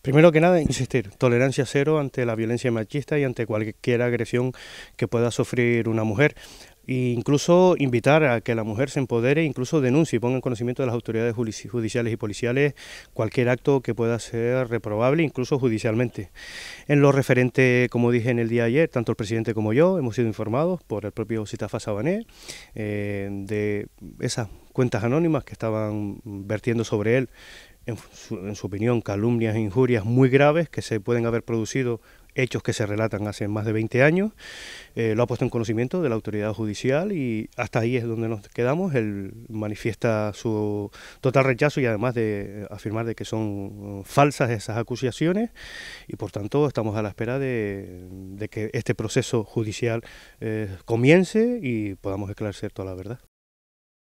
Primero que nada, insistir, tolerancia cero ante la violencia machista y ante cualquier agresión que pueda sufrir una mujer. E incluso invitar a que la mujer se empodere, incluso denuncie y ponga en conocimiento de las autoridades judiciales y policiales cualquier acto que pueda ser reprobable, incluso judicialmente. En lo referente, como dije en el día ayer, tanto el presidente como yo hemos sido informados por el propio Citafa Sabané eh, de esas cuentas anónimas que estaban vertiendo sobre él en su, opinión, calumnias e injurias muy graves que se pueden haber producido hechos que se relatan hace más de 20 años, eh, lo ha puesto en conocimiento de la autoridad judicial y hasta ahí es donde nos quedamos. Él manifiesta su total rechazo y además de eh, afirmar de que son uh, falsas esas acusaciones y por tanto estamos a la espera de, de que este proceso judicial eh, comience y podamos esclarecer toda la verdad.